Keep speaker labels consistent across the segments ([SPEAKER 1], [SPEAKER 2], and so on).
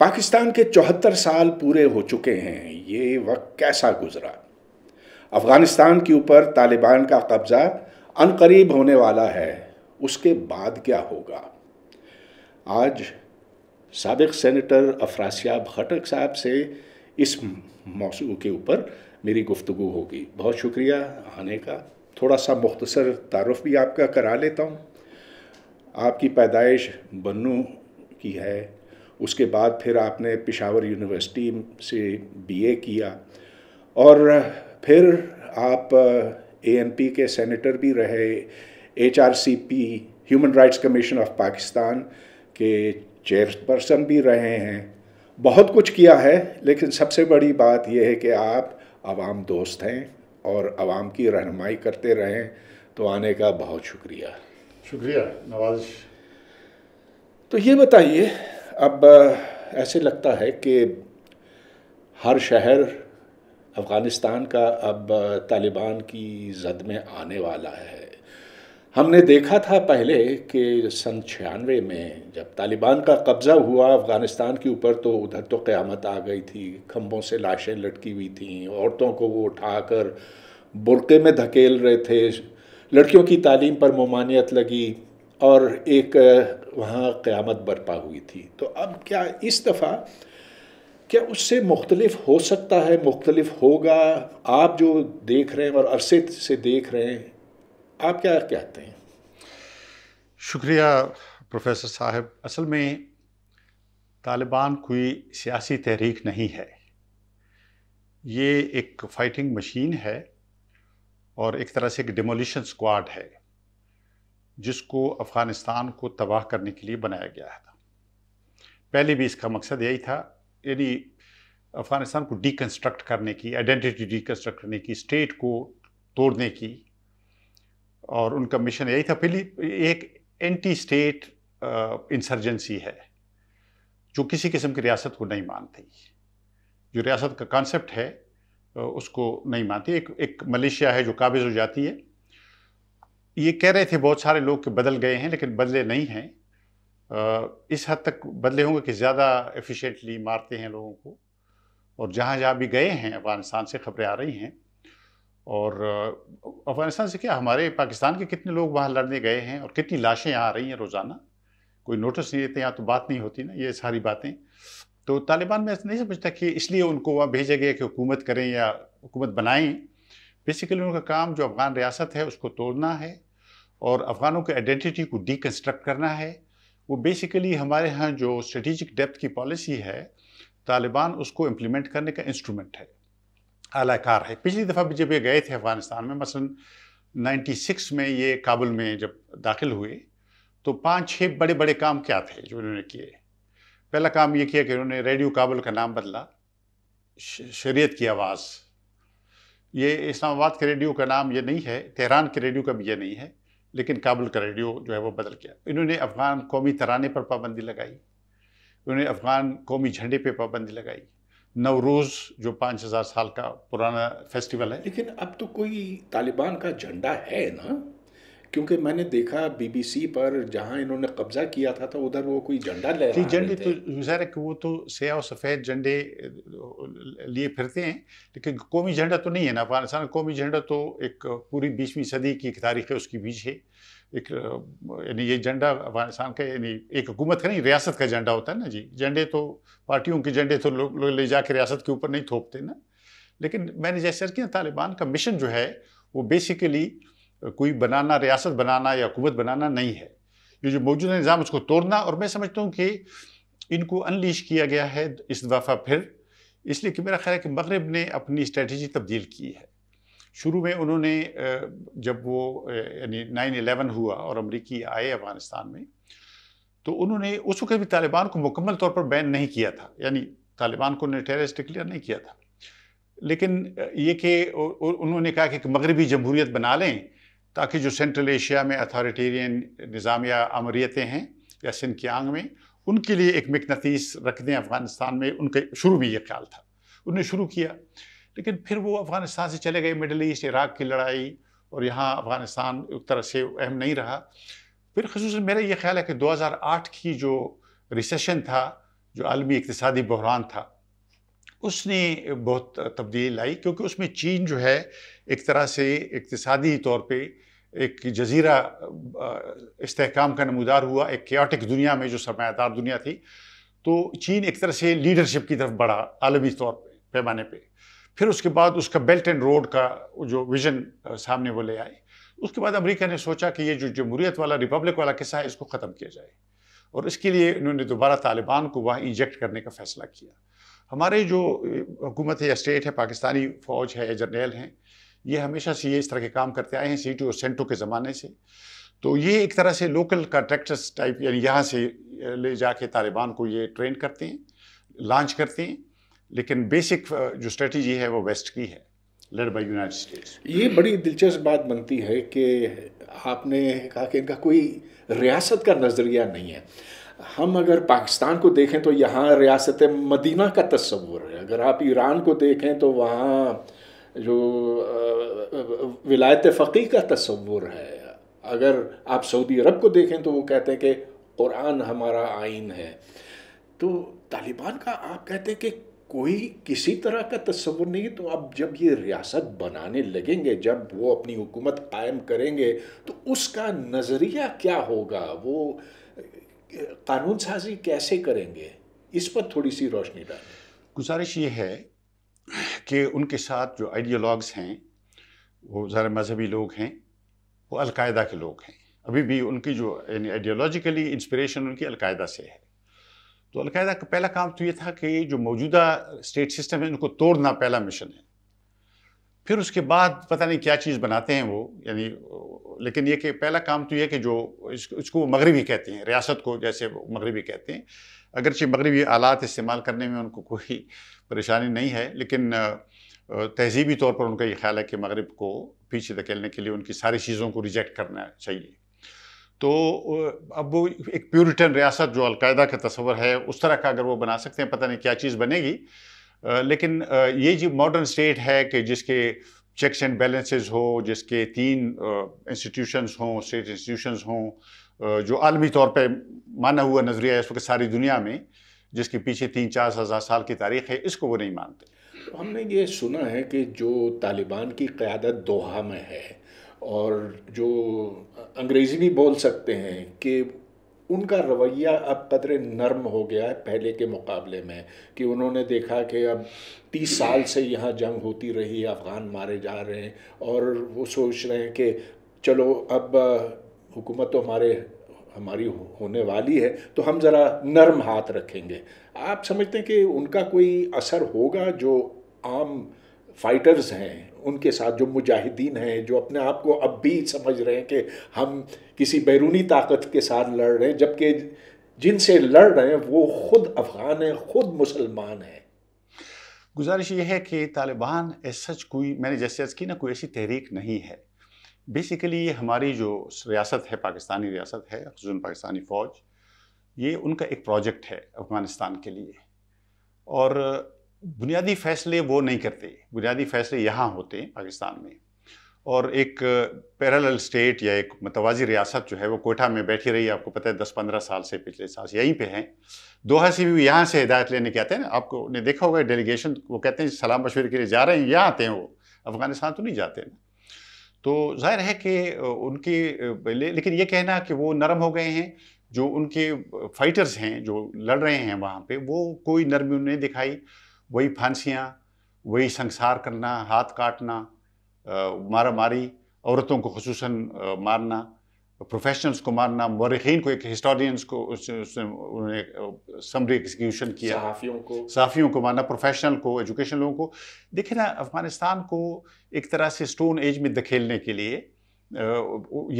[SPEAKER 1] पाकिस्तान के चौहत्तर साल पूरे हो चुके हैं ये वक्त कैसा गुजरा अफ़गानिस्तान के ऊपर तालिबान का कब्ज़ा अनकरीब होने वाला है उसके बाद क्या होगा आज सबक सेनेटर अफरासियाब खटक साहब से इस मौसू के ऊपर मेरी गुफ्तु होगी बहुत शुक्रिया आने का थोड़ा सा मुख्तसर तारफ़ भी आपका करा लेता हूँ आपकी पैदाइश बन्नू की है उसके बाद फिर आपने पिशावर यूनिवर्सिटी से बीए किया और फिर आप एएनपी के सेनेटर भी रहे HRCP human rights commission of Pakistan के चेयरपर्सन भी रहे हैं बहुत कुछ किया है लेकिन सबसे बड़ी बात यह है कि आप आवाम दोस्त हैं और आवाम की रहनमाई करते रहें तो आने का बहुत शुक्रिया
[SPEAKER 2] शुक्रिया नवाज
[SPEAKER 1] तो ये बताइए अब ऐसे लगता है कि हर शहर अफ़गानिस्तान का अब तालिबान की जद में आने वाला है हमने देखा था पहले कि सन छियानवे में जब तालिबान का कब्ज़ा हुआ अफ़गानिस्तान के ऊपर तो उधर तो क़्यामत आ गई थी खम्भों से लाशें लटकी हुई थीं औरतों को वो उठाकर बुरके में धकेल रहे थे लड़कियों की तालीम पर ममानियत लगी और एक वहाँ क़्यामत बरपा हुई थी तो अब क्या इस दफ़ा क्या उससे मुख्तलिफ हो सकता है मुख्तलिफ होगा आप जो देख रहे हैं और अरसे से देख रहे हैं आप क्या कहते हैं
[SPEAKER 2] शुक्रिया प्रोफेसर साहब असल में तालिबान कोई सियासी तहरीक नहीं है ये एक फाइटिंग मशीन है और एक तरह से एक डिमोलिशन स्क्वाड है जिसको अफ़गानिस्तान को तबाह करने के लिए बनाया गया था पहले भी इसका मकसद यही था यानी अफ़गानिस्तान को डीकंस्ट्रक्ट करने की आइडेंटिटी डीकंस्ट्रक्ट करने की स्टेट को तोड़ने की और उनका मिशन यही था पहली एक एंटी स्टेट इंसर्जेंसी है जो किसी किस्म की रियासत को नहीं मानती जो रियासत का कॉन्सेप्ट है उसको नहीं मानती एक एक मलेशिया है जो काबिज हो जाती है ये कह रहे थे बहुत सारे लोग कि बदल गए हैं लेकिन बदले नहीं हैं इस हद तक बदले होंगे कि ज़्यादा एफिशिएंटली मारते हैं लोगों को और जहाँ जहाँ भी गए हैं अफ़गानिस्तान से खबरें आ रही हैं और अफ़गानिस्तान से क्या हमारे पाकिस्तान के कितने लोग वहाँ लड़ने गए हैं और कितनी लाशें यहाँ आ रही हैं रोज़ाना कोई नोटिस नहीं देते यहाँ तो बात नहीं होती ना ये सारी बातें तो तालिबान में नहीं समझता कि इसलिए उनको वहाँ भेजा गया कि हुकूमत करें या हुकूमत बनाएं बेसिकली उनका काम जो अफ़गान रियासत है उसको तोड़ना है और अफ़गानों के आइडेंटिटी को डिकन्स्ट्रक्ट करना है वो बेसिकली हमारे यहाँ जो स्ट्रेटिजिक डेप्थ की पॉलिसी है तालिबान उसको इम्प्लीमेंट करने का इंस्ट्रूमेंट है आलाकार है पिछली दफ़ा भी जब ये गए थे अफ़गानिस्तान में मसलन 96 में ये काबुल में जब दाखिल हुए तो पाँच छः बड़े बड़े काम क्या थे जो इन्होंने किए पहला काम ये किया कि उन्होंने रेडियो काबुल का नाम बदला शरीयत की आवाज़ ये इस्लामाबाद के रेडियो का नाम ये नहीं है तेहरान के रेडियो का भी ये नहीं है लेकिन काबुल का रेडियो जो है वो बदल गया इन्होंने अफ़गान कौमी तराने पर पाबंदी लगाई इन्होंने अफ़गान कौमी झंडे पर पाबंदी लगाई नवरोज़ जो पाँच हज़ार साल का पुराना
[SPEAKER 1] फेस्टिवल है लेकिन अब तो कोई तालिबान का झंडा है ना क्योंकि मैंने देखा बीबीसी पर जहाँ इन्होंने कब्जा किया था तो उधर वो कोई झंडा ले रहे झंडे तो
[SPEAKER 2] गुजार है कि वो तो सयाह और सफ़ेद झंडे लिए फिरते हैं लेकिन कौमी झंडा तो नहीं है ना अफगानिस्तान कौमी झंडा तो एक पूरी बीसवीं सदी की एक तारीख है उसकी बीच है एक यानी ये झंडा अफगानिस्तान का यानी एक हुकूमत का नहीं रियासत का झंडा होता है ना जी झंडे तो पार्टियों के झंडे तो लोग ले ले कर रियासत के ऊपर नहीं थोपते ना लेकिन मैंने जैसे किया तालिबान का मिशन जो है वो बेसिकली कोई बनाना रियासत बनाना या हुकूमत बनाना नहीं है ये जो मौजूदा निज़ाम उसको तोड़ना और मैं समझता हूँ कि इनको अनलीश किया गया है इस दफ़ा फिर इसलिए कि मेरा ख्याल है कि मगरब ने अपनी स्ट्रेटजी तब्दील की है शुरू में उन्होंने जब वो यानी नाइन एलेवन हुआ और अमरीकी आए अफ़गानिस्तान में तो उन्होंने उस वक्त भी तालिबान को मुकम्मल तौर पर बैन नहीं किया था यानी तालिबान को उन्होंने टेरिस डिक्लेयर नहीं किया था लेकिन ये कि उन्होंने कहा कि मगरबी जमहूरियत बना लें ताकि जो सेंट्रल एशिया में अथॉरिटेरियन निज़ाम या अमरीतें हैं या सिनकियांग में उनके लिए एक मकनतीस रख दें अफ़गानिस्तान में उनके शुरू में ये ख्याल था उन्होंने शुरू किया लेकिन फिर वो अफ़गानिस्तान से चले गए मिडल ईस्ट इराक़ की लड़ाई और यहाँ अफ़गानिस्तान एक तरह से अहम नहीं रहा फिर खसूस मेरा ये ख्याल है कि 2008 की जो रिसेशन था जो आलमी इकतदी बहरान था उसने बहुत तब्दीली लाई क्योंकि उसमें चीन जो है एक तरह से इकतसादी तौर पर एक जजीरा इसकाम का नमूदार हुआ एक क्याटिक दुनिया में जो सरमायादार दुनिया थी तो चीन एक तरह से लीडरशिप की तरफ बढ़ा आलमी तौर पर पैमाने पर फिर उसके बाद उसका बेल्ट एंड रोड का जो विज़न सामने वो ले आए उसके बाद अमेरिका ने सोचा कि ये जो जमहूरीत वाला रिपब्लिक वाला किस्सा है इसको ख़त्म किया जाए और इसके लिए इन्होंने दोबारा तालिबान को वहाँ इंजेक्ट करने का फैसला किया हमारे जो हुकूमत है या स्टेट है पाकिस्तानी फ़ौज है या जर्नैल हैं ये हमेशा से ये इस तरह के काम करते आए हैं सी और सेंटो के ज़माने से तो ये एक तरह से लोकल कॉन्ट्रेक्टर्स टाइप यानी यहाँ से ले जाके तालिबान को ये ट्रेन करते हैं लॉन्च करते हैं लेकिन बेसिक जो स्ट्रेटजी है वो वेस्ट की है
[SPEAKER 1] लेड बाय यूनाइटेड स्टेट्स ये बड़ी दिलचस्प बात बनती है कि आपने कहा कि इनका कोई रियासत का नज़रिया नहीं है हम अगर पाकिस्तान को देखें तो यहाँ रियासत मदीना का तस्वूर है अगर आप ईरान को देखें तो वहाँ जो विलायत फ़कीह का तस्वूर है अगर आप सऊदी अरब को देखें तो वो कहते हैं कि कुरान हमारा आइन है तो तालिबान का आप कहते हैं कि कोई किसी तरह का तस्वुर नहीं है तो अब जब ये रियासत बनाने लगेंगे जब वो अपनी हुकूमत कायम करेंगे तो उसका नज़रिया क्या होगा वो कानून साजी कैसे करेंगे इस पर थोड़ी सी रोशनी डाल
[SPEAKER 2] गुजारिश ये है कि उनके साथ जो आइडियोलॉग्स हैं वो ज़रा मजहबी लोग हैं वो अलकायदा के लोग हैं अभी भी उनकी जो यानी आइडियोलॉजिकली इंस्पिरेशन उनकी अलकायदा से है तो अलकायदा का पहला काम तो ये था कि जो मौजूदा स्टेट सिस्टम है उनको तोड़ना पहला मिशन है फिर उसके बाद पता नहीं क्या चीज़ बनाते हैं वो यानी लेकिन ये कि पहला काम तो ये कि जो इस, इसको मगरबी कहते हैं रियासत को जैसे मगरबी कहते हैं अगरचे मगरबी आलात इस्तेमाल करने में उनको कोई परेशानी नहीं है लेकिन तहजीबी तौर पर उनका ये ख्याल है कि मगरब को पीछे धकेलने के लिए उनकी सारी चीज़ों को रिजेक्ट करना चाहिए तो अब वो एक प्यूरिटन रियासत जो अलकायदा का तस्वर है उस तरह का अगर वो बना सकते हैं पता नहीं क्या चीज़ बनेगी लेकिन ये जो मॉडर्न स्टेट है कि जिसके चेक्स एंड बैलेंसेस हो जिसके तीन इंस्टीट्यूशंस हों स्टेट इंस्टीट्यूशंस हों जो आलमी तौर पे माना हुआ नज़रिया है इस वक्त सारी दुनिया में जिसके पीछे तीन चार हज़ार साल की तारीख है इसको वो नहीं मानते
[SPEAKER 1] तो हमने ये सुना है कि जो तालिबान की क़्यादत दोहा में है और जो अंग्रेज़ी भी बोल सकते हैं कि उनका रवैया अब कदरे नर्म हो गया है पहले के मुकाबले में कि उन्होंने देखा कि अब तीस साल से यहाँ जंग होती रही अफ़गान मारे जा रहे हैं और वो सोच रहे हैं कि चलो अब हुकूमत तो हमारे हमारी होने वाली है तो हम ज़रा नर्म हाथ रखेंगे आप समझते हैं कि उनका कोई असर होगा जो आम फाइटर्स हैं उनके साथ जो मुजाहिदीन हैं जो अपने आप को अब भी समझ रहे हैं कि हम किसी बैरूनी ताकत के साथ लड़ रहे हैं जबकि जिनसे लड़ रहे हैं वो खुद अफ़गान हैं खुद मुसलमान हैं
[SPEAKER 2] गुजारिश ये है कि तालिबान ए सच कोई मैंने जैसे की ना कोई ऐसी तहरीक नहीं है बेसिकली ये हमारी जो रियासत है पाकिस्तानी रियासत है खजून पाकिस्तानी फ़ौज ये उनका एक प्रोजेक्ट है अफ़गानिस्तान के लिए और बुनियादी फैसले वो नहीं करते बुनियादी फैसले यहाँ होते हैं पाकिस्तान में और एक पैरल स्टेट या एक मतवाजी रियासत जो है वो कोयठा में बैठी रही है आपको पता है दस पंद्रह साल से पिछले साल से यहीं पे हैं दोहा से भी यहाँ से हिदायत लेने के आते हैं ना आपको ने देखा होगा डेलीगेशन वो कहते हैं सलाम मशवरे के लिए जा रहे हैं यहाँ आते हैं वो अफगानिस्तान तो नहीं जाते ना तो जाहिर है कि उनके ले, लेकिन ये कहना कि वो नरम हो गए हैं जो उनके फाइटर्स हैं जो लड़ रहे हैं वहाँ पर वो कोई नरमी उन्हें दिखाई वही फांसियाँ वही संसार करना हाथ काटना मारा मारी औरतों को खसूस मारना प्रोफेशनल्स को मारना मरखीन को एक हिस्टोरियंस को उन्होंने समरी एग्जीक्यूशन किया
[SPEAKER 1] सहाफ़ियों
[SPEAKER 2] को को मारना प्रोफेशनल को एजुकेशन लोगों को देखिए ना अफ़गानिस्तान को एक तरह से स्टोन एज में धकेलने के लिए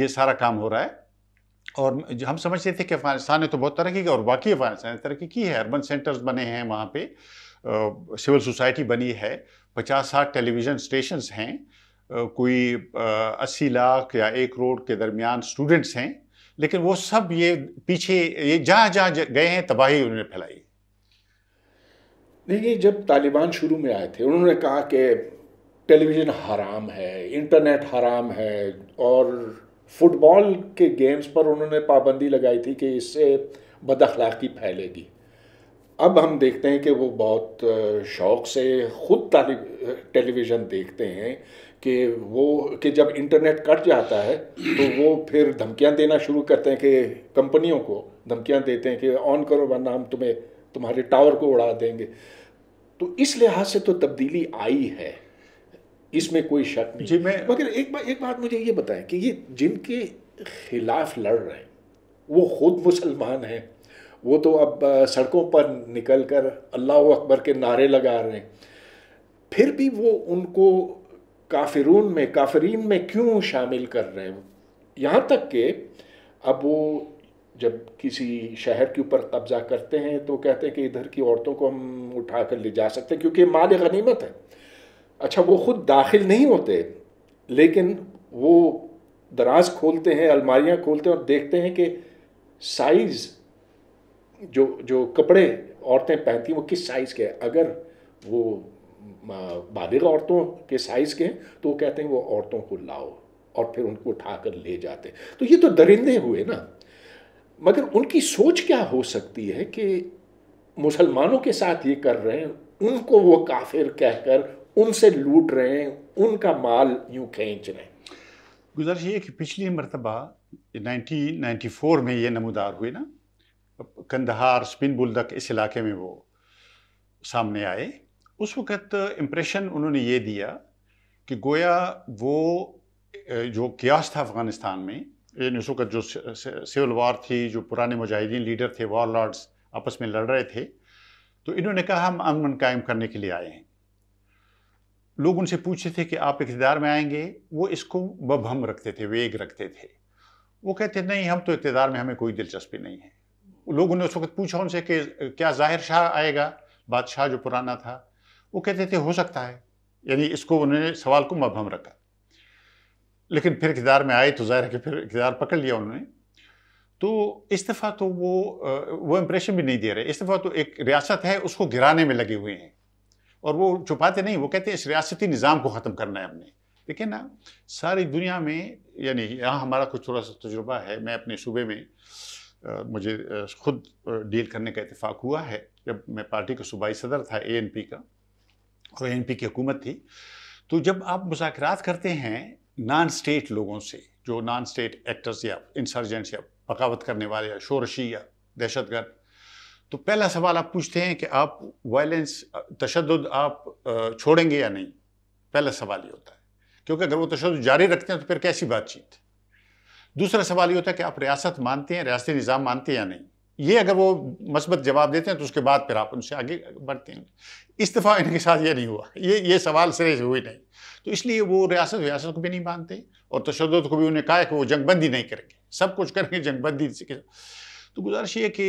[SPEAKER 2] ये सारा काम हो रहा है और हम समझते थे कि अफ़गानिस्तान ने तो बहुत तरक्की की और बाकी अफ़गानिस्तान ने तरक्की की है अर्बन सेंटर्स बने हैं वहाँ पर सिविल सोसाइटी बनी है पचास साठ टेलीविज़न स्टेशंस हैं कोई अस्सी लाख या एक करोड़ के दरमियान स्टूडेंट्स हैं लेकिन वो सब ये पीछे ये जहाँ जहाँ गए हैं तबाही उन्होंने फैलाई
[SPEAKER 1] देखिए जब तालिबान शुरू में आए थे उन्होंने कहा कि टेलीविज़न हराम है इंटरनेट हराम है और फुटबॉल के गेम्स पर उन्होंने पाबंदी लगाई थी कि इससे बदअखलाकी फैलेगी अब हम देखते हैं कि वो बहुत शौक़ से ख़ुद टेलीविज़न देखते हैं कि वो कि जब इंटरनेट कट जाता है तो वो फिर धमकियां देना शुरू करते हैं कि कंपनियों को धमकियां देते हैं कि ऑन करो वरना हम तुम्हें तुम्हारे टावर को उड़ा देंगे तो इस लिहाज से तो तब्दीली आई है इसमें कोई शक नहीं जी मैं मगर एक बात एक बात मुझे ये बताएं कि ये जिनके खिलाफ लड़ रहे हैं वो खुद मुसलमान हैं वो तो अब सड़कों पर निकल कर अल्लाह अकबर के नारे लगा रहे हैं फिर भी वो उनको काफिरून में काफरीन में क्यों शामिल कर रहे हैं यहाँ तक के अब वो जब किसी शहर के ऊपर कब्जा करते हैं तो कहते हैं कि इधर की औरतों को हम उठा कर ले जा सकते हैं क्योंकि माल गनीमत है अच्छा वो ख़ुद दाखिल नहीं होते लेकिन वो दराज खोलते हैं अलमारियाँ खोलते हैं और देखते हैं कि साइज़ जो जो कपड़े औरतें पहनती हैं वो किस साइज़ के हैं अगर वो बालिग औरतों के साइज़ के हैं तो वो कहते हैं वो औरतों को लाओ और फिर उनको उठा कर ले जाते तो ये तो दरिंदे हुए ना मगर उनकी सोच क्या हो सकती है कि मुसलमानों के साथ ये कर रहे हैं उनको वो काफिर कहकर उनसे लूट रहे हैं उनका माल यूँ खींच रहे हैं
[SPEAKER 2] गुजारिश ये कि पिछली मरतबा 1994 में ये नमूदार हुए ना कंदहार स्पिन बुलदक इस इलाके में वो सामने आए उस वक़्त इम्प्रेशन उन्होंने ये दिया कि गोया वो जो क्यास था अफ़गानिस्तान में यानी उस वक़्त जो सिविल वॉर थी जो पुराने मुजाहिदीन लीडर थे वॉर लॉर्ड्स आपस में लड़ रहे थे तो इन्होंने कहा हम अमन कायम करने के लिए आए हैं लोग उनसे पूछते थे कि आप इकतदार में आएंगे वो इसको हम रखते थे वेग रखते थे वो कहते नहीं हम तो इकतदार में हमें कोई दिलचस्पी नहीं है लोगों ने उस वक्त पूछा उनसे कि क्या जाहिर शाह आएगा बादशाह जो पुराना था वो कहते थे हो सकता है यानी इसको उन्होंने सवाल को मबहम रखा लेकिन फिर इकदार में आए तो जाहिर है कि फिर इकदार पकड़ लिया उन्होंने तो इस दफ़ा तो वो वो इम्प्रेशन भी नहीं दे रहे इस दफ़ा तो एक रियासत है उसको गिराने में लगे हुए हैं और वो छुपाते नहीं वो कहते हैं इस रियासती निज़ाम को ख़त्म करना है हमने देखिए ना सारी दुनिया में यानी यहाँ हमारा कुछ थोड़ा सा तजुर्बा है मैं अपने सूबे में मुझे खुद डील करने का इतफाक़ हुआ है जब मैं पार्टी का सूबाई सदर था ए का और ए की हुकूमत थी तो जब आप मुजाकर करते हैं नॉन स्टेट लोगों से जो नॉन स्टेट एक्टर्स या इंसर्जेंट्स या बगावत करने वाले या शोरशी या दहशतगर्द तो पहला सवाल आप पूछते हैं कि आप वायलेंस तशद आप छोड़ेंगे या नहीं पहला सवाल ये होता है क्योंकि अगर वो तशद जारी रखते हैं तो फिर कैसी बातचीत दूसरा सवाल ये होता है कि आप रियासत मानते हैं रियासती निज़ाम मानते हैं या नहीं ये अगर वो मस्बत जवाब देते हैं तो उसके बाद फिर आप उनसे आगे बढ़ते हैं इस दफ़ा इनके साथ ये नहीं हुआ ये ये सवाल सिरे से हुए नहीं तो इसलिए वो रियासत रियासत को भी नहीं मानते और तशद को भी उन्हें कहा कि वो जंगबंदी नहीं करेंगे सब कुछ करेंगे जंगबंदी के तो गुजारिश ये कि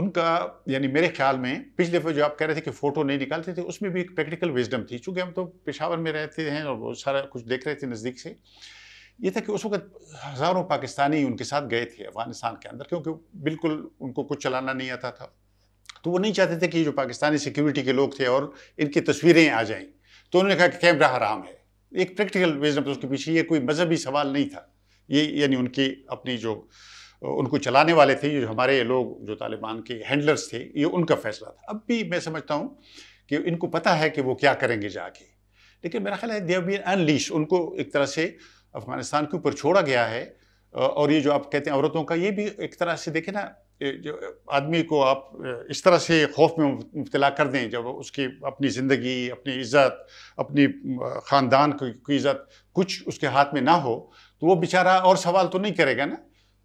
[SPEAKER 2] उनका यानी मेरे ख्याल में पिछले दफ़े जो आप कह रहे थे कि फ़ोटो नहीं निकालते थे उसमें भी एक प्रैक्टिकल विजडम थी चूँकि हम तो पेशावर में रहते हैं और वो सारा कुछ देख रहे थे नज़दीक से ये था कि उस वक्त हज़ारों पाकिस्तानी उनके साथ गए थे अफगानिस्तान के अंदर क्योंकि बिल्कुल उनको कुछ चलाना नहीं आता था तो वो नहीं चाहते थे कि जो पाकिस्तानी सिक्योरिटी के लोग थे और इनकी तस्वीरें आ जाएं तो उन्होंने कहा कि कैमरा हराम है एक प्रैक्टिकल विजडम तो उसके पीछे ये कोई मजहबी सवाल नहीं था ये यानी उनकी अपनी जो उनको चलाने वाले थे जो हमारे लोग जो तालिबान के हैंडलर्स थे ये उनका फैसला था अब भी मैं समझता हूँ कि इनको पता है कि वो क्या करेंगे जाके लेकिन मेरा ख्याल है देव बी अनलीश उनको एक तरह से अफगानिस्तान के ऊपर छोड़ा गया है और ये जो आप कहते हैं औरतों का ये भी एक तरह से देखें ना जो आदमी को आप इस तरह से खौफ में मुबला कर दें जब उसकी अपनी ज़िंदगी अपनी इज़्ज़त अपनी ख़ानदान की इज़्ज़त कुछ उसके हाथ में ना हो तो वो बेचारा और सवाल तो नहीं करेगा ना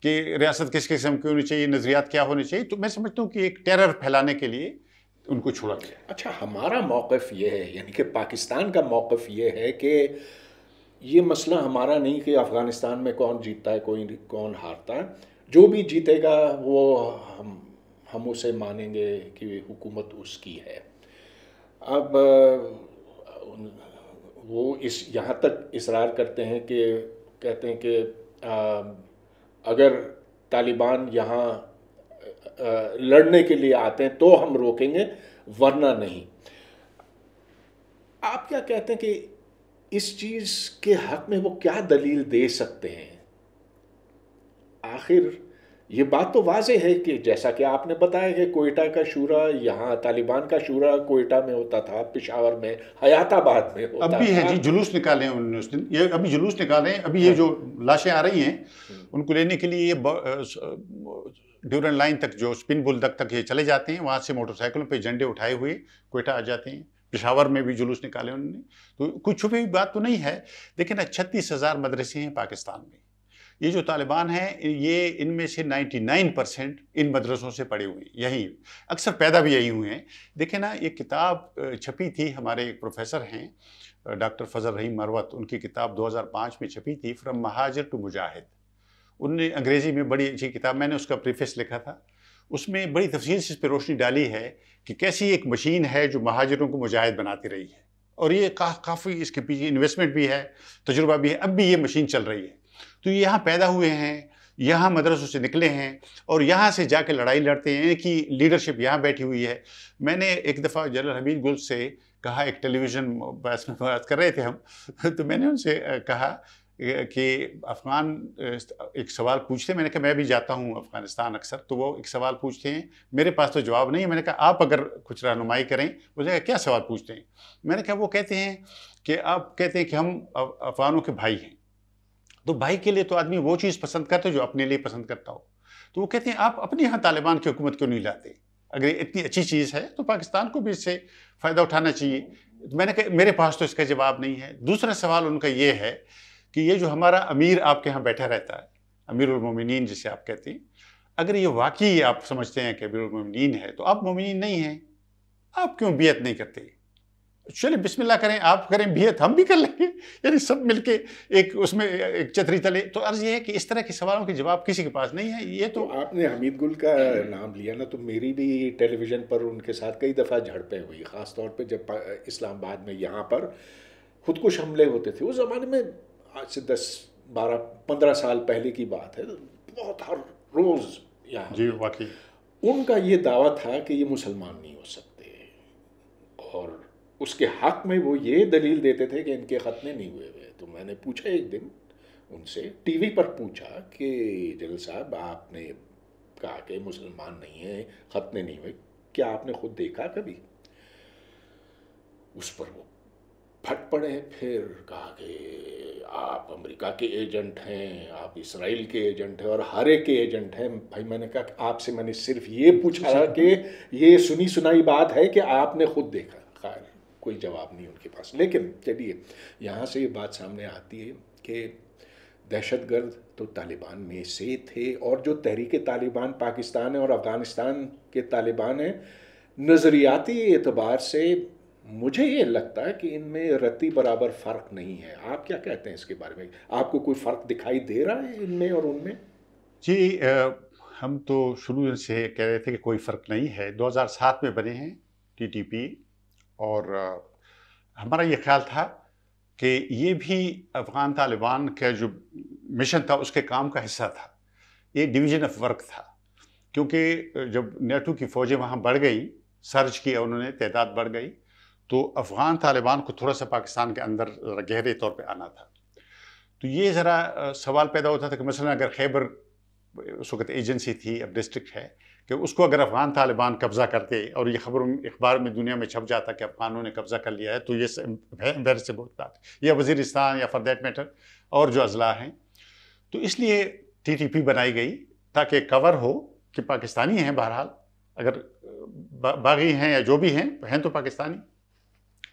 [SPEAKER 2] कि रियासत किस किस्म की होनी चाहिए नज़रियात क्या होनी चाहिए तो मैं समझता हूँ कि एक टेरर फैलाने के लिए
[SPEAKER 1] उनको छोड़ा गया अच्छा हमारा मौक़ ये है यानी कि पाकिस्तान का मौक़ ये है कि ये मसला हमारा नहीं कि अफ़गानिस्तान में कौन जीतता है कोई कौन हारता है जो भी जीतेगा वो हम हम उसे मानेंगे कि हुकूमत उसकी है अब वो इस यहाँ तक इसरार करते हैं कि कहते हैं कि अगर तालिबान यहाँ लड़ने के लिए आते हैं तो हम रोकेंगे वरना नहीं आप क्या कहते हैं कि इस चीज़ के हक में वो क्या दलील दे सकते हैं आखिर ये बात तो वाजे है कि जैसा कि आपने बताया कि कोयटा का शूरा यहाँ तालिबान का शूरा कोयटा में होता था पिशावर में हयाताबाद में होता अब भी है जी जुलूस निकाले
[SPEAKER 2] उन्होंने उस दिन ये अभी जुलूस निकाले अभी ये हाँ। जो लाशें आ रही हैं हम्म। उनको लेने के लिए ये ड्यूरन लाइन तक जो स्पिन बुल तक तक ये चले जाते हैं वहाँ से मोटरसाइकिलों पर झंडे उठाए हुए कोयटा आ जाते हैं पिशावर में भी जुलूस निकाले उन्होंने तो कुछ छुपी हुई बात तो नहीं है लेकिन छत्तीस हज़ार मदरसे हैं पाकिस्तान में ये जो तालिबान हैं ये इनमें से 99 परसेंट इन मदरसों से पड़े हुए यहीं अक्सर पैदा भी यही हुए हैं देखे ना ये किताब छपी थी हमारे एक प्रोफेसर हैं डॉक्टर फजल रहीम मरवत उनकी किताब 2005 में छपी थी फ्रॉम महाजर टू मुजाहिद उनने अंग्रेज़ी में बड़ी अच्छी किताब मैंने उसका प्रीफेस लिखा था उसमें बड़ी तफसील से इस पर रोशनी डाली है कि कैसी एक मशीन है जो महाजरों को मुजाहिद बनाती रही है और ये का, काफ़ी इसके पीछे इन्वेस्टमेंट भी है तजुर्बा भी है अब भी ये मशीन चल रही है तो ये यहाँ पैदा हुए हैं यहाँ मदरसों से निकले हैं और यहाँ से जाके लड़ाई लड़ते हैं कि लीडरशिप यहाँ बैठी हुई है मैंने एक दफ़ा जनरल हमीद गुल से कहा एक टेलीविज़न बात कर रहे थे हम तो मैंने उनसे कहा कि अफ़गान एक सवाल पूछते हैं मैंने कहा मैं भी जाता हूँ अफ़गानिस्तान अक्सर तो वो एक सवाल पूछते हैं मेरे पास तो जवाब नहीं है मैंने कहा आप अगर कुछ रहनुमाई करें उसने कहा क्या सवाल पूछते हैं मैंने कहा वो कहते हैं कि आप कहते हैं कि हम अफ़गानों के भाई हैं तो भाई के लिए तो आदमी वो चीज़ पसंद करते जो अपने लिए पसंद करता हो तो वो कहते हैं आप अपने यहाँ तालिबान की हुकूमत क्यों नहीं लाते अगर इतनी अच्छी चीज़ है तो पाकिस्तान को भी इससे फ़ायदा उठाना चाहिए मैंने कहा मेरे पास तो इसका जवाब नहीं है दूसरा सवाल उनका ये है कि ये जो हमारा अमीर आपके यहाँ बैठा रहता है उमिन जिसे आप कहते हैं अगर ये वाकई आप समझते हैं कि अमीरमिन है तो आप मोमिन नहीं हैं आप क्यों बियत नहीं करते चलिए बिस्मिल्लाह करें आप करें बियत हम भी कर लेंगे यानी सब मिलके एक उसमें एक चतरी तले तो अर्ज ये है कि इस तरह के सवालों के जवाब किसी के पास
[SPEAKER 1] नहीं है ये तो, तो आपने हमीद गुल का नाम लिया ना तो मेरी भी टेलीविज़न पर उनके साथ कई दफ़ा झड़पें हुई खासतौर पर पे जब इस्लामाबाद में यहाँ पर खुदकुश हमले होते थे उस ज़माने में आज से दस बारह पंद्रह साल पहले की बात है तो बहुत हर रोज़ यहाँ जी वाकई उनका ये दावा था कि ये मुसलमान नहीं हो सकते और उसके हक में वो ये दलील देते थे कि इनके ख़तने नहीं हुए हुए तो मैंने पूछा एक दिन उनसे टीवी पर पूछा कि जनरल साहब आपने कहा कि मुसलमान नहीं है ख़तने नहीं हुए क्या आपने खुद देखा कभी उस पर वो फट पड़े फिर कहा कि आप अमेरिका के एजेंट हैं आप इसराइल के एजेंट हैं और हर एक के एजेंट हैं भाई मैंने कहा आपसे मैंने सिर्फ ये पूछा था कि ये सुनी सुनाई बात है कि आपने खुद देखा खैर कोई जवाब नहीं उनके पास लेकिन चलिए यहाँ से ये बात सामने आती है कि दहशत गर्द तो तालिबान में से थे और जो तहरीक तालिबान पाकिस्तान है और अफ़गानिस्तान के तालिबान हैं नज़रियाती एतबार से मुझे ये लगता है कि इनमें रति बराबर फ़र्क नहीं है आप क्या कहते हैं इसके बारे में आपको कोई फ़र्क दिखाई दे रहा है इनमें और उनमें जी
[SPEAKER 2] आ, हम तो शुरू से कह रहे थे कि कोई फ़र्क नहीं है 2007 में बने हैं टीटीपी और आ, हमारा ये ख्याल था कि ये भी अफ़गान तालिबान का जो मिशन था उसके काम का हिस्सा था ये डिवीज़न ऑफ वर्क था क्योंकि जब नेटो की फ़ौजें वहाँ बढ़ गई सर्ज किया उन्होंने तादाद बढ़ गई तो अफ़गान तालिबान को थोड़ा सा पाकिस्तान के अंदर गहरे तौर पर आना था तो ये ज़रा सवाल पैदा होता था कि मसलन अगर खैबर उस वक्त एजेंसी थी अब डिस्ट्रिक्ट है कि उसको अगर अफ़गान तालिबान कब्ज़ा करते और ये खबर अखबार में दुनिया में छप जाता कि अफ़गानों ने कब्ज़ा कर लिया है तो ये एम्बेरसिंग होता या वजीरस्तान या फॉर देट मैटर और जो अजला हैं तो इसलिए टी टी पी बनाई गई ताकि कवर हो कि पाकिस्तानी हैं बहरहाल अगर बागी हैं या जो भी हैं हैं तो पाकिस्तानी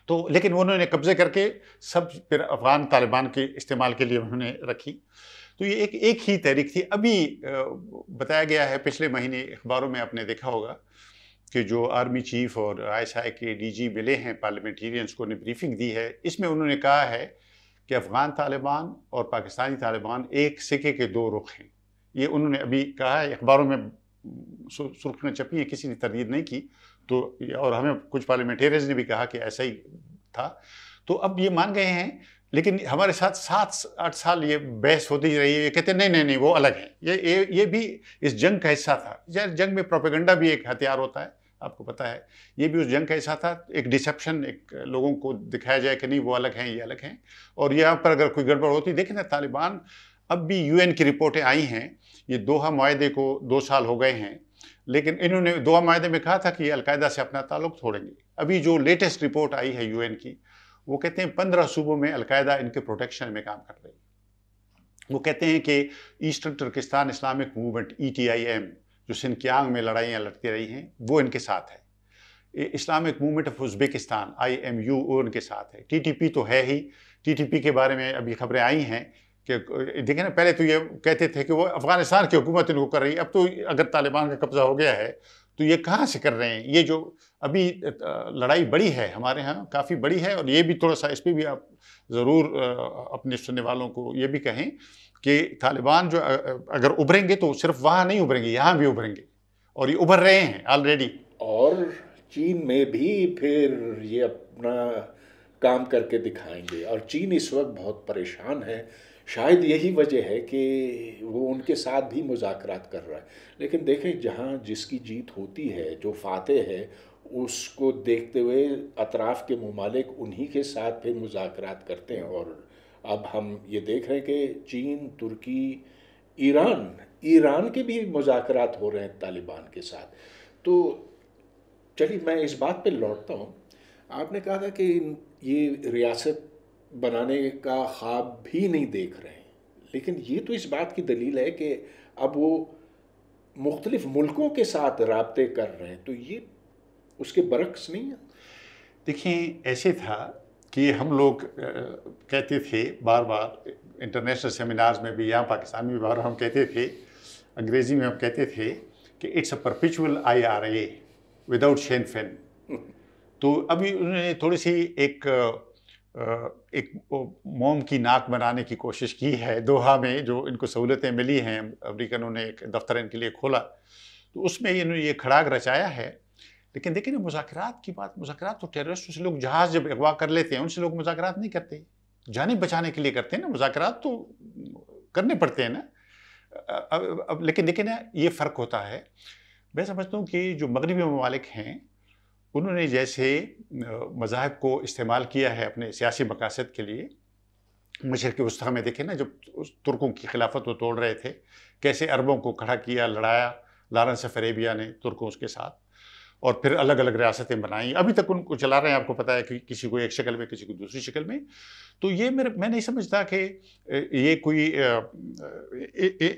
[SPEAKER 2] तो लेकिन उन्होंने कब्जे करके सब फिर अफगान तालिबान के इस्तेमाल के लिए उन्होंने रखी तो ये एक एक ही तहरीक थी अभी बताया गया है पिछले महीने अखबारों में आपने देखा होगा कि जो आर्मी चीफ और आईएसआई के डीजी मिले हैं पार्लियामेंटेरियंस को ने ब्रीफिंग दी है इसमें उन्होंने कहा है कि अफ़गान तालिबान और पाकिस्तानी तालिबान एक सिक्के के दो रुख हैं ये उन्होंने अभी कहा है अखबारों में सुर्ख में छपी है किसी ने तरदीद नहीं की तो और हमें कुछ पार्लियामेंटेरियंस ने भी कहा कि ऐसा ही था तो अब ये मान गए हैं लेकिन हमारे साथ सात आठ साल ये बहस होती रही है ये कहते नहीं नहीं नहीं वो अलग है ये ये ये भी इस जंग का हिस्सा था यार जंग में प्रोपेगेंडा भी एक हथियार होता है आपको पता है ये भी उस जंग का हिस्सा था एक डिसेप्शन एक लोगों को दिखाया जाए कि नहीं वो अलग हैं ये अलग हैं और यहाँ पर अगर कोई गड़बड़ होती देखें ना तालिबान अब भी यूएन की रिपोर्टें आई हैं ये दोहा माहे को दो साल हो गए हैं लेकिन इन्होंने दो माहे में कहा था कि अलकायदा से अपना ताल्लुक छोड़ेंगे अभी जो लेटेस्ट रिपोर्ट आई है यूएन की वो कहते हैं पंद्रह सूबों में अलकायदा इनके प्रोटेक्शन में काम कर रही है वो कहते हैं कि Eastern Turkestan Islamic movement E T I M जो सिनकियांग में लड़ाइयाँ लड़ती रही हैं वो इनके साथ है Islamic movement of Uzbekistan I M U वो इनके साथ है टी टी पी तो है ही टी टी पी के बारे में अभी खबरें आई हैं कि देखिए ना पहले तो ये कहते थे कि वो अफ़गानिस्तान की हुकूमत इनको कर रही है अब तो अगर तालिबान का कब्ज़ा हो गया है तो ये कहाँ से कर रहे हैं ये जो अभी लड़ाई बड़ी है हमारे यहाँ काफ़ी बड़ी है और ये भी थोड़ा सा इस पर भी आप ज़रूर अपने सुनने वालों को ये भी कहें कि तालिबान जो अगर उभरेंगे तो सिर्फ वहाँ नहीं उभरेंगे यहाँ भी उभरेंगे और ये उभर रहे हैं
[SPEAKER 1] ऑलरेडी और चीन में भी फिर ये अपना काम करके दिखाएंगे और चीन इस वक्त बहुत परेशान है शायद यही वजह है कि वो उनके साथ भी मुजाकरात कर रहा है लेकिन देखें जहाँ जिसकी जीत होती है जो फातह है उसको देखते हुए अतराफ़ के ममालिक उन्हीं के साथ फिर मुजाकरात करते हैं और अब हम ये देख रहे हैं कि चीन तुर्की ईरान ईरान के भी मुजाकरात हो रहे हैं तालिबान के साथ तो चलिए मैं इस बात पे लौटता हूँ आपने कहा था कि ये रियासत बनाने का ख्वाब भी नहीं देख रहे हैं लेकिन ये तो इस बात की दलील है कि अब वो मुख्तलिफ़ मुल्कों के साथ रबते कर रहे हैं तो ये उसके बरक्स नहीं है
[SPEAKER 2] देखिए ऐसे था कि हम लोग कहते थे बार बार इंटरनेशनल सेमिनार्स में भी या पाकिस्तान में भी बार हम कहते थे अंग्रेज़ी में हम कहते थे कि it's a perpetual I R A without Sinn Fein तो अभी उन्होंने थोड़ी सी एक एक मोम की नाक बनाने की कोशिश की है दोहा में जो इनको सहूलतें मिली हैं अमरीकनों ने एक दफ्तर इनके लिए खोला तो उसमें इन्होंने ये खड़ाक रचाया है लेकिन देखिए ना मुजाकर की बात मुजाकर तो टेररिस्ट से लोग जहाज जब अगवा कर लेते हैं उनसे लोग मुजाकर नहीं करते जाने बचाने के लिए करते हैं ना मुजाकर तो करने पड़ते हैं ना अब, अब लेकिन देखिए ना ये फ़र्क होता है मैं समझता हूँ कि जो मगरबी ममालिक हैं उन्होंने जैसे मज़ाहब को इस्तेमाल किया है अपने सियासी मकासद के लिए मशर के वस्ती में देखे ना जब तुर्कों की खिलाफत वो तोड़ रहे थे कैसे अरबों को खड़ा किया लड़ाया लारंस फरेबिया ने तुर्कों उसके साथ और फिर अलग अलग रियासतें बनाई अभी तक उनको चला रहे हैं आपको पता है कि किसी को एक शक्ल में किसी को दूसरी शक्ल में तो ये मेरे मैं नहीं समझता कि ये कोई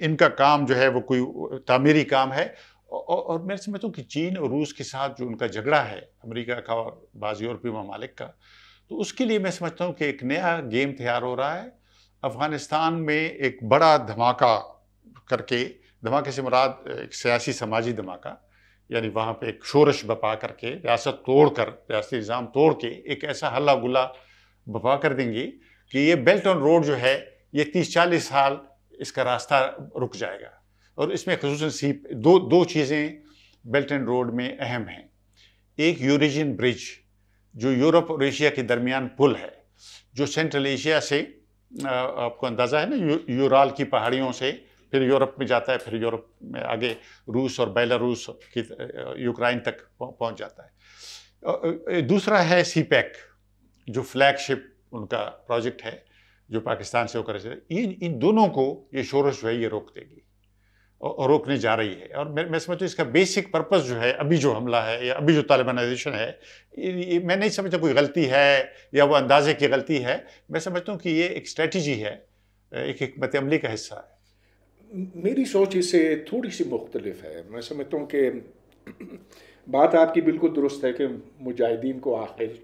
[SPEAKER 2] इनका काम जो है वो कोई तामीरी काम है और, और मैं समझता हूँ कि चीन और रूस के साथ जो उनका झगड़ा है अमेरिका का और बाज़ यूरोपीय ममालिक का तो उसके लिए मैं समझता हूँ कि एक नया गेम तैयार हो रहा है अफ़गानिस्तान में एक बड़ा धमाका करके धमाके से मुराद एक सियासी समाजी धमाका यानी वहाँ पे एक शोरश बपा करके रियासत तोड़ कर रियाती निज़ाम तोड़ के एक ऐसा हल्ला गुला बपा कर देंगे कि ये बेल्ट ऑन रोड जो है ये तीस चालीस साल इसका रास्ता रुक जाएगा और इसमें खसूस सी दो दो चीज़ें बेल्ट एंड रोड में अहम हैं एक यूरेजियन ब्रिज जो यूरोप और एशिया के दरमियान पुल है जो सेंट्रल एशिया से आपको अंदाज़ा है ना यू, यूराल की पहाड़ियों से फिर यूरोप में जाता है फिर यूरोप में आगे रूस और बेलारूस की यूक्राइन तक पहुंच जाता है दूसरा है सी पैक e जो फ्लैगशिप उनका प्रोजेक्ट है जो पाकिस्तान से होकर इन इन दोनों को ये शोरश जो है ये रोक देगी रोकने जा रही है और मैं मैं समझता हूँ इसका बेसिक पर्पस जो है अभी जो हमला है या अभी जो तालिबानाइजेशन है ये मैं नहीं समझता कोई गलती है या वो अंदाजे की गलती है मैं समझता हूँ कि ये एक स्ट्रेटजी है एक हमत अमली का हिस्सा
[SPEAKER 1] है मेरी सोच इससे थोड़ी सी मुख्तलिफ है मैं समझता हूँ कि बात आपकी बिल्कुल दुरुस्त है कि मुजाहिदीन को आखिर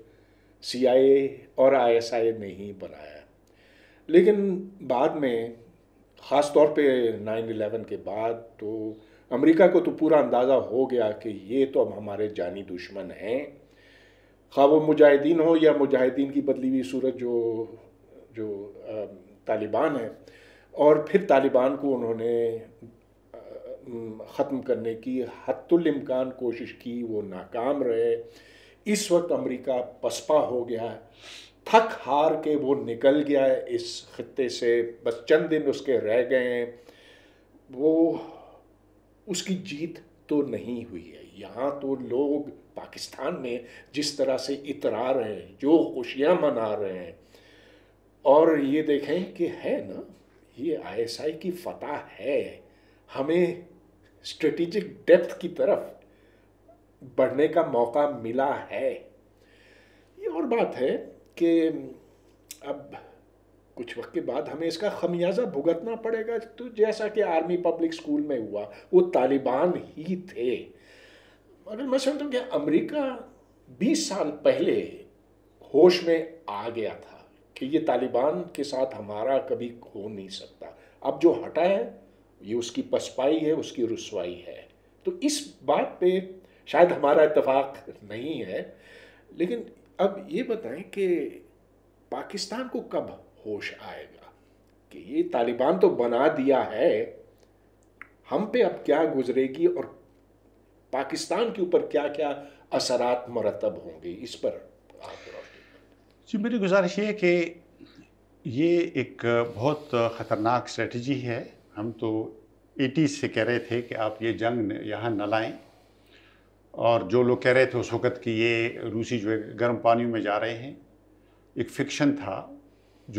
[SPEAKER 1] सी आई ए और आई एस आई नहीं बनाया लेकिन बाद में ख़ास तौर पे 9/11 के बाद तो अमेरिका को तो पूरा अंदाज़ा हो गया कि ये तो अब हमारे जानी दुश्मन हैं खा वो मुजाहिदीन हो या मुजाहिदीन की बदली हुई सूरत जो जो तालिबान है और फिर तालिबान को उन्होंने ख़त्म करने की हतुलमकान कोशिश की वो नाकाम रहे इस वक्त अमेरिका पसपा हो गया थक हार के वो निकल गया है इस खत्ते से बस चंद दिन उसके रह गए हैं वो उसकी जीत तो नहीं हुई है यहाँ तो लोग पाकिस्तान में जिस तरह से इतरा रहे हैं जो खुशियाँ मना रहे हैं और ये देखें कि है ना ये आईएसआई की फतह है हमें स्ट्रेटिजिक डेप्थ की तरफ बढ़ने का मौका मिला है ये और बात है कि अब कुछ वक्त के बाद हमें इसका खमियाजा भुगतना पड़ेगा तो जैसा कि आर्मी पब्लिक स्कूल में हुआ वो तालिबान ही थे मगर मैं समझता हूँ कि अमेरिका 20 साल पहले होश में आ गया था कि ये तालिबान के साथ हमारा कभी हो नहीं सकता अब जो हटा है ये उसकी पसपाई है उसकी रसवाई है तो इस बात पे शायद हमारा इतफाक नहीं है लेकिन अब ये बताएं कि पाकिस्तान को कब होश आएगा कि ये तालिबान तो बना दिया है हम पे अब क्या गुजरेगी और पाकिस्तान के ऊपर क्या क्या असरात मरतब होंगे इस पर
[SPEAKER 2] जी मेरी गुजारिश ये है कि ये एक बहुत ख़तरनाक स्ट्रेटजी है हम तो एटीज़ से कह रहे थे कि आप ये जंग यहाँ न लाएं और जो लोग कह रहे थे उस वक़्त कि ये रूसी जो है गर्म पानी में जा रहे हैं एक फिक्शन था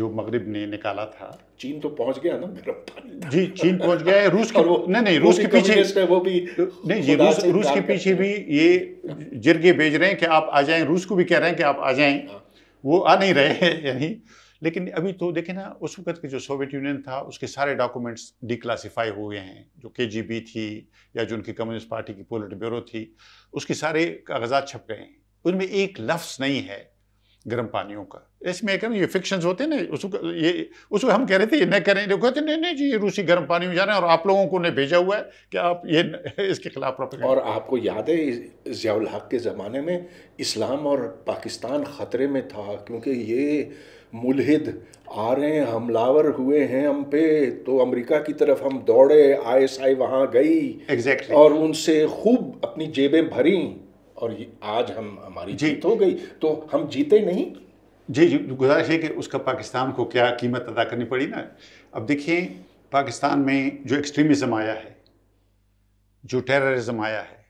[SPEAKER 2] जो मगरब ने निकाला था
[SPEAKER 1] चीन तो पहुंच गया ना गर्म
[SPEAKER 2] पानी जी चीन पहुंच गया है रूस के वो, नहीं नहीं रूस के पीछे वो भी नहीं जी रूस रूस के पीछे भी ये जिरगे भेज रहे हैं कि आप आ जाएं रूस को भी कह रहे हैं कि आप आ जाएं हाँ। वो आ नहीं रहे हैं यानी लेकिन अभी तो देखें ना उस वक्त के जो सोवियत यूनियन था उसके सारे डॉक्यूमेंट्स डिक्लासीफाई हुए हैं जो के थी या जो उनकी कम्युनिस्ट पार्टी की पोलिट ब्यूरो थी उसके सारे कागजात छप गए हैं उनमें एक लफ्ज़ नहीं है गर्म पानियों का इसमें में ये फिक्शन होते हैं ना उसको ये उसको हम कह रहे थे ये न करें देखो कहते नहीं नहीं जी ये रूसी गर्म पानी में जा रहे हैं और आप लोगों को उन्हें भेजा हुआ है कि
[SPEAKER 1] आप ये इसके खिलाफ प्रॉपर और आपको याद है जियाउल हक के ज़माने में इस्लाम और पाकिस्तान ख़तरे में था क्योंकि ये मुलहिद आ रहे हैं हमलावर हुए हैं हम पे तो अमेरिका की तरफ हम दौड़े आई एस आई वहाँ गई exactly. और उनसे खूब अपनी जेबें भरी और आज हम हमारी जीत हो गई तो हम जीते नहीं जी जी गुजारिश है कि उसका पाकिस्तान को क्या कीमत
[SPEAKER 2] अदा करनी पड़ी ना अब देखिए पाकिस्तान में जो एक्सट्रीमिज़्म आया है जो टेररिज्म आया है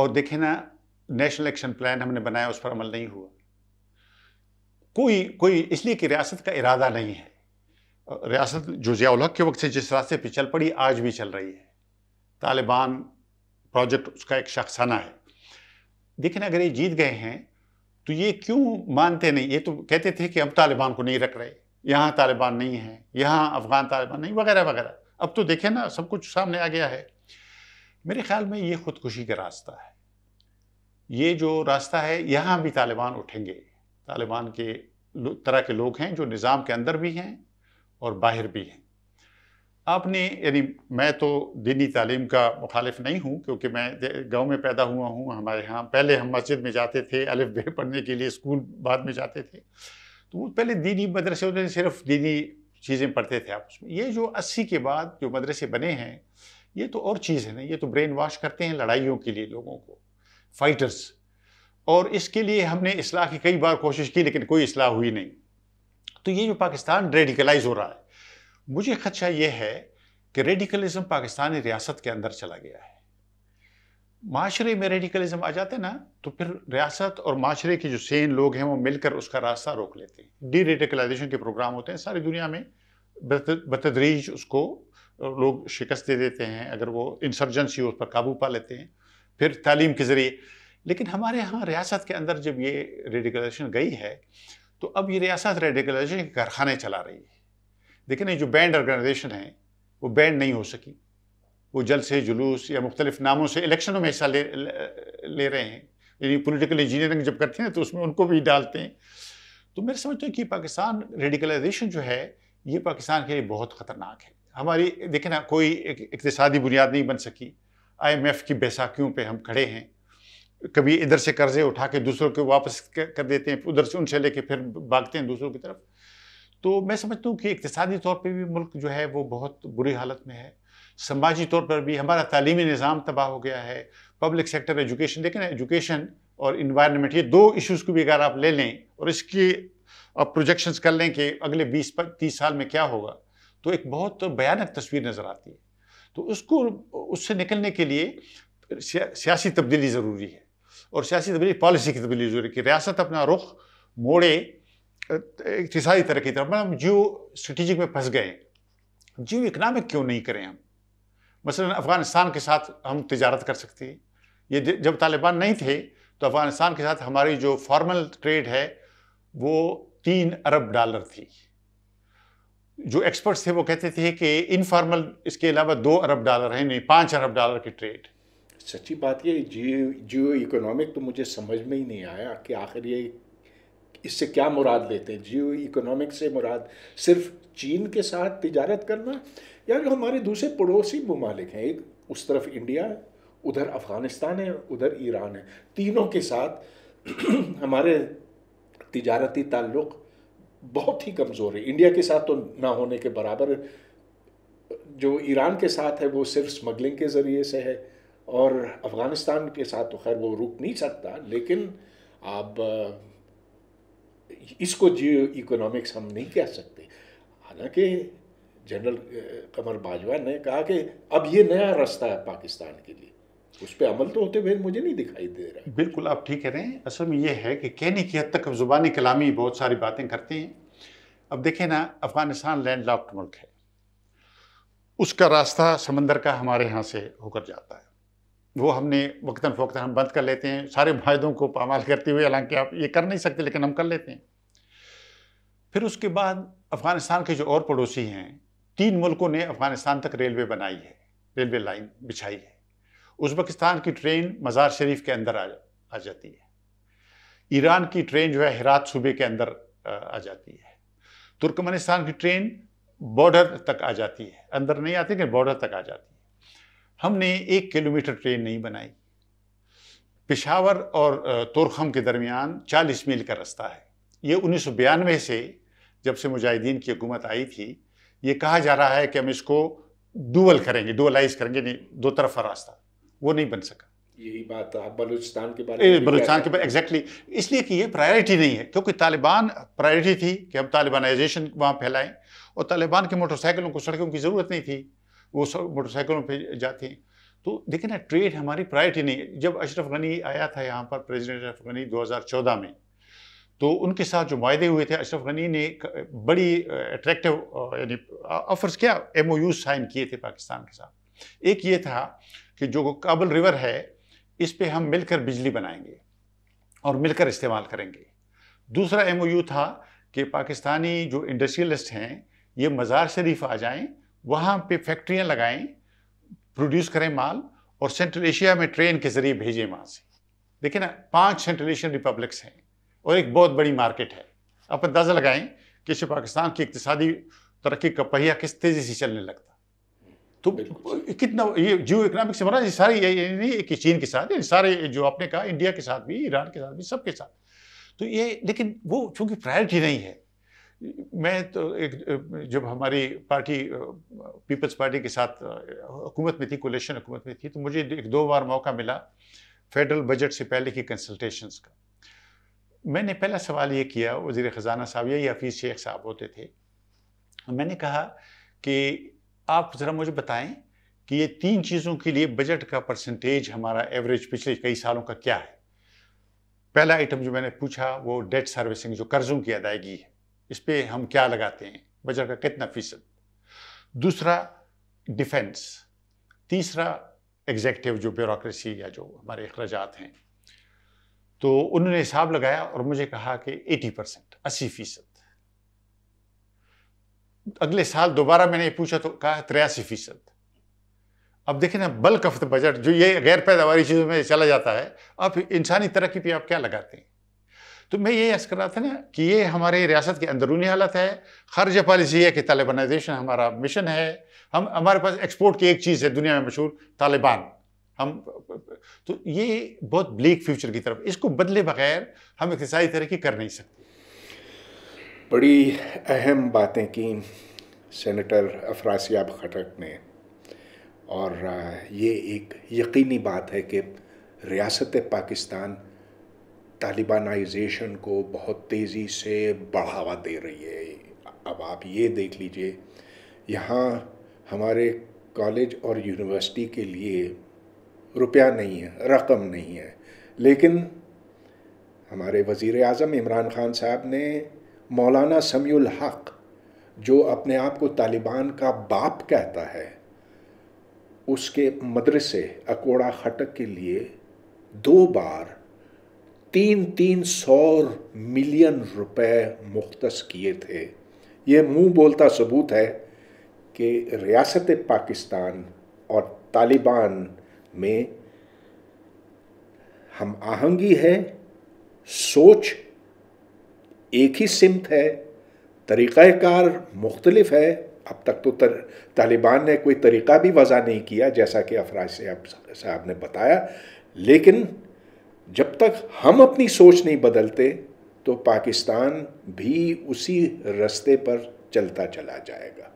[SPEAKER 2] और देखें ना नेशनल एक्शन प्लान हमने बनाया उस पर अमल नहीं हुआ कोई कोई इसलिए कि रियासत का इरादा नहीं है रियासत जो जियाउल के वक्त से जिस रास्ते पर चल पड़ी आज भी चल रही है तालिबान प्रोजेक्ट उसका एक शख्साना है लेकिन अगर ये जीत गए हैं तो ये क्यों मानते नहीं ये तो कहते थे कि अब तालिबान को नहीं रख रहे यहाँ तालिबान नहीं है यहाँ अफगान तालिबान नहीं वगैरह वगैरह अब तो देखें ना सब कुछ सामने आ गया है मेरे ख्याल में ये खुदकुशी का रास्ता है ये जो रास्ता है यहाँ भी तालिबान उठेंगे तालिबान के तरह के लोग हैं जो निज़ाम के अंदर भी हैं और बाहर भी हैं आपने यानी मैं तो दीनी तालीम का मुखालिफ नहीं हूँ क्योंकि मैं गांव में पैदा हुआ हूँ हमारे यहाँ पहले हम मस्जिद में जाते थे अलिफ बे पढ़ने के लिए स्कूल बाद में जाते थे तो वो पहले दीनी मदरसे होते सिर्फ दीनी चीज़ें पढ़ते थे आप उसमें ये जो अस्सी के बाद जो मदरसे बने हैं ये तो और चीज़ है ना ये तो ब्रेन वॉश करते हैं लड़ाइयों के लिए लोगों को फाइटर्स और इसके लिए हमने असलाह की कई बार कोशिश की लेकिन कोई असलाह हुई नहीं तो ये जो पाकिस्तान रेडिकलाइज हो रहा है मुझे खदशा अच्छा यह है कि रेडिकलिज्म पाकिस्तानी रियासत के अंदर चला गया है माशरे में रेडिकलिज्म आ जाते ना तो फिर रियासत और माशरे के जो सेन लोग हैं वो मिलकर उसका रास्ता रोक लेते हैं डी रेडिकलाइजेशन के प्रोग्राम होते हैं सारी दुनिया में बतदरीज उसको लोग शिकस्त दे देते हैं अगर वो इंसर्जेंसी उस पर काबू पा लेते हैं फिर तालीम के ज़रिए लेकिन हमारे यहाँ रियासत के अंदर जब ये रेडिकलाइजेशन गई है तो अब ये रियासत रेडिकलाइजेशन के कारखाने चला रही है लेकिन ये जो बैंड ऑर्गेनाइजेशन है वो बैंड नहीं हो सकी वो जल से जुलूस या मुख्तलिफ नामों से इलेक्शनों में हिस्सा ले ले रहे हैं यानी पोलिटिकल इंजीनियरिंग जब करते हैं तो उसमें उनको भी डालते हैं तो मैं समझता तो हूँ कि पाकिस्तान रेडिकलाइजेशन जो है ये पाकिस्तान के लिए बहुत ख़तरनाक है हमारी देखें ना कोई एक इकतसादी बुनियाद नहीं बन सकी आईएमएफ की बैसाखियों पे हम खड़े हैं कभी इधर से कर्जे उठा के दूसरों को वापस कर देते हैं उधर से उनसे लेके फिर भागते हैं दूसरों की तरफ तो मैं समझता हूँ कि इकतदी तौर पर भी मुल्क जो है वो बहुत बुरी हालत में है समाजी तौर पर भी हमारा तलीमी निज़ाम तबाह हो गया है पब्लिक सेक्टर एजुकेशन देखें ना एजुकेशन और इन्वायरमेंट ये दो इशूज़ को भी अगर आप ले लें और इसकी आप प्रोजेक्शंस कर लें कि अगले 20 पर तीस साल में क्या होगा तो एक बहुत भयानक तस्वीर नज़र आती है तो उसको उससे निकलने के लिए सियासी तब्दीली ज़रूरी है और सियासी तब्दीली पॉलिसी की तब्दीली ज़रूरी है कि रियासत अपना रुख मोड़े इकतसादी तरक्की तरफ हम जियो स्ट्रेटिजिक में फंस गए जियो इकनॉमिक क्यों नहीं करें हम मसलन अफ़गानिस्तान के साथ हम तजारत कर सकते हैं ये जब तालिबान नहीं थे तो अफ़गानिस्तान के साथ हमारी जो फॉर्मल ट्रेड है वो तीन अरब डॉलर थी जो एक्सपर्ट्स थे वो कहते थे कि इनफॉर्मल इसके अलावा दो अरब डॉलर हैं नहीं पाँच अरब डॉलर की ट्रेड
[SPEAKER 1] सच्ची बात ये जियो जियो इकोनॉमिक तो मुझे समझ में ही नहीं आया कि आखिर ये इससे क्या मुराद लेते हैं जियो इकोनॉमिक से मुराद सिर्फ चीन के साथ तजारत करना या जो हमारे दूसरे पड़ोसी ममालिक हैं एक उस तरफ इंडिया है उधर अफ़गानिस्तान है उधर ईरान है तीनों के साथ हमारे तजारती ताल्लुक़ बहुत ही कमज़ोर है इंडिया के साथ तो ना होने के बराबर जो ईरान के साथ है वो सिर्फ स्मगलिंग के ज़रिए से है और अफ़गानिस्तान के साथ तो खैर वो रुक नहीं सकता लेकिन आप इसको जियो इकोनॉमिक्स हम नहीं कह सकते हालांकि जनरल कमर बाजवा ने कहा कि अब ये नया रास्ता है पाकिस्तान के लिए उस पर अमल तो होते हुए मुझे नहीं दिखाई दे
[SPEAKER 2] रहा बिल्कुल आप ठीक कह रहे हैं असल में ये है कि कहने की हद तक जुबानी कलामी बहुत सारी बातें करते हैं अब देखें ना अफ़गानिस्तान लैंड लॉक्ड मुल्क है उसका रास्ता समंदर का हमारे यहाँ से होकर जाता है वो हमने वक्ता फोकता हम बंद कर लेते हैं सारे माहों को पामाल करते हुए हालांकि आप ये कर नहीं सकते लेकिन हम कर लेते हैं फिर उसके बाद अफ़गानिस्तान के जो और पड़ोसी हैं तीन मुल्कों ने अफ़गानिस्तान तक रेलवे बनाई है रेलवे लाइन बिछाई है उज़्बेकिस्तान की ट्रेन मज़ार शरीफ के अंदर आ, आ जाती है ईरान की ट्रेन जो है हिरात सूबे के अंदर आ जाती है तुर्कमेनिस्तान की ट्रेन बॉर्डर तक आ जाती है अंदर नहीं आती लेकिन बॉर्डर तक आ जाती है हमने एक किलोमीटर ट्रेन नहीं बनाई पिशावर और तोरखम के दरमियान 40 मील का रास्ता है ये उन्नीस से जब से मुजाहिदीन की हुकूमत आई थी ये कहा जा रहा है कि हम इसको डुअल करेंगे डुअलाइज करेंगे नहीं दो तरफा रास्ता वो नहीं बन सका
[SPEAKER 1] यही बात बलूचिस्तान के बारे में बलूचिस्तान के बारे
[SPEAKER 2] एग्जैक्टली exactly, इसलिए कि ये प्रायोरिटी नहीं है क्योंकि तालिबान प्रायोरिटी थी कि हम तालिबानाइजेशन वहाँ फैलाएं और तालिबान के मोटरसाइकिलों को सड़कों की ज़रूरत नहीं थी वो सब मोटरसाइकिलों पर जाते हैं तो देखिए ना ट्रेड हमारी प्रायरिटी नहीं है जब अशरफ गनी आया था यहाँ पर प्रेसिडेंट अशरफ गनी 2014 में तो उनके साथ जो वायदे हुए थे अशरफ गनी ने बड़ी अट्रैक्टिव यानी ऑफर्स क्या एम साइन किए थे पाकिस्तान के साथ एक ये था कि जो काबुल रिवर है इस पर हम मिलकर बिजली बनाएंगे और मिलकर इस्तेमाल करेंगे दूसरा एम था कि पाकिस्तानी जो इंडस्ट्रियलिस्ट हैं ये मज़ार शरीफ आ जाएं वहाँ पे फैक्ट्रियाँ लगाएं प्रोड्यूस करें माल और सेंट्रल एशिया में ट्रेन के जरिए भेजें वहाँ से देखिए ना पांच सेंट्रल एशियन रिपब्लिक्स हैं और एक बहुत बड़ी मार्केट है आप अंदाज़ा लगाएं कि पाकिस्तान की इकतसादी तरक्की का पहिया किस तेज़ी से चलने लगता तो कितना ये जियो इकोनॉमिक से बना ये ये नहीं कि चीन के साथ ये सारे जो आपने कहा इंडिया के साथ भी ईरान के साथ भी सबके साथ तो ये लेकिन वो चूंकि प्रायोरिटी नहीं है मैं तो एक जब हमारी पार्टी पीपल्स पार्टी के साथ हुकूमत में थी कोलेशन हुकूमत में थी तो मुझे एक दो बार मौका मिला फेडरल बजट से पहले की कंसल्टेशंस का मैंने पहला सवाल ये किया वजीर ख़जाना साहब या हफीज़ शेख साहब होते थे मैंने कहा कि आप ज़रा मुझे बताएं कि ये तीन चीज़ों के लिए बजट का परसेंटेज हमारा एवरेज पिछले कई सालों का क्या है पहला आइटम जो मैंने पूछा वो डेट सर्विसिंग जो कर्ज़ों की अदायगी है इस पर हम क्या लगाते हैं बजट का कितना फीसद दूसरा डिफेंस तीसरा एग्जेक्टिव जो ब्यूरोसी या जो हमारे अखराज हैं तो उन्होंने हिसाब लगाया और मुझे कहा कि 80 परसेंट अस्सी फीसद अगले साल दोबारा मैंने पूछा तो कहा तिरासी फीसद अब देखें ना बल्क ऑफ द बजट जो ये गैर पैदावारी चीज़ों में चला जाता है अब इंसानी तरक्की पे आप क्या लगाते हैं तो मैं ये ऐसा कर रहा था ना कि ये हमारे रियासत की अंदरूनी हालत है खर्ज पॉलिसी है कि तालिबानाइजेशन हमारा मिशन है हम हमारे पास एक्सपोर्ट की एक चीज़ है दुनिया में मशहूर तालिबान हम तो ये बहुत ब्लीक फ्यूचर की तरफ इसको बदले बगैर हम इकतजाई तरक्की कर नहीं सकते
[SPEAKER 1] बड़ी अहम बातें की सेनेटर अफरासियाब खटक ने और ये एक यकीनी बात है कि रियासत पाकिस्तान तालिबानाइजेशन को बहुत तेज़ी से बढ़ावा दे रही है अब आप ये देख लीजिए यहाँ हमारे कॉलेज और यूनिवर्सिटी के लिए रुपया नहीं है रकम नहीं है लेकिन हमारे वज़ी अजम इमरान ख़ान साहब ने मौलाना समयुल हक जो अपने आप को तालिबान का बाप कहता है उसके मदरसे अकोड़ा खटक के लिए दो बार तीन तीन सौ मिलियन रुपए मुख्त किए थे ये मुंह बोलता सबूत है कि रियासत पाकिस्तान और तालिबान में हम आहंगी है सोच एक ही सिमत है तरीक़ाकार मुख्तलफ है अब तक तो तर, तालिबान ने कोई तरीका भी वज़ा नहीं किया जैसा कि अफराज साहब साहब ने बताया लेकिन जब तक हम अपनी सोच नहीं बदलते तो पाकिस्तान भी उसी रास्ते पर चलता चला जाएगा